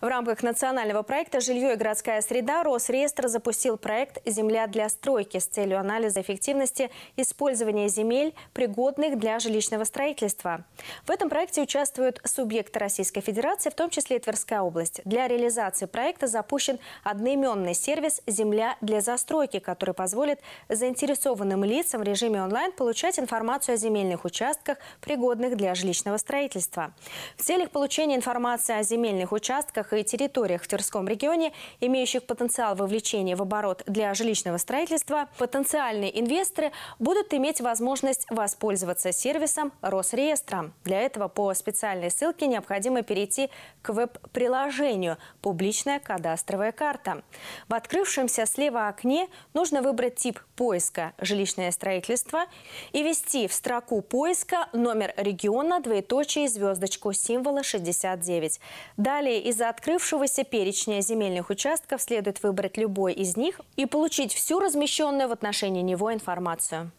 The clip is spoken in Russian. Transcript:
В рамках национального проекта «Жилье и городская среда» Росреестр запустил проект «Земля для стройки» с целью анализа эффективности использования земель, пригодных для жилищного строительства. В этом проекте участвуют субъекты Российской Федерации, в том числе и Тверская область. Для реализации проекта запущен одноименный сервис «Земля для застройки», который позволит заинтересованным лицам в режиме онлайн получать информацию о земельных участках, пригодных для жилищного строительства. В целях получения информации о земельных участках объектах и территориях в Тверском регионе, имеющих потенциал вовлечения в оборот для жилищного строительства, потенциальные инвесторы будут иметь возможность воспользоваться сервисом Росреестра. Для этого по специальной ссылке необходимо перейти к веб-приложению «Публичная кадастровая карта». В открывшемся слева окне нужно выбрать тип поиска «Жилищное строительство» и ввести в строку поиска номер региона, двоеточие, звездочку, символа 69. Далее из-за открывшегося перечня земельных участков следует выбрать любой из них и получить всю размещенную в отношении него информацию.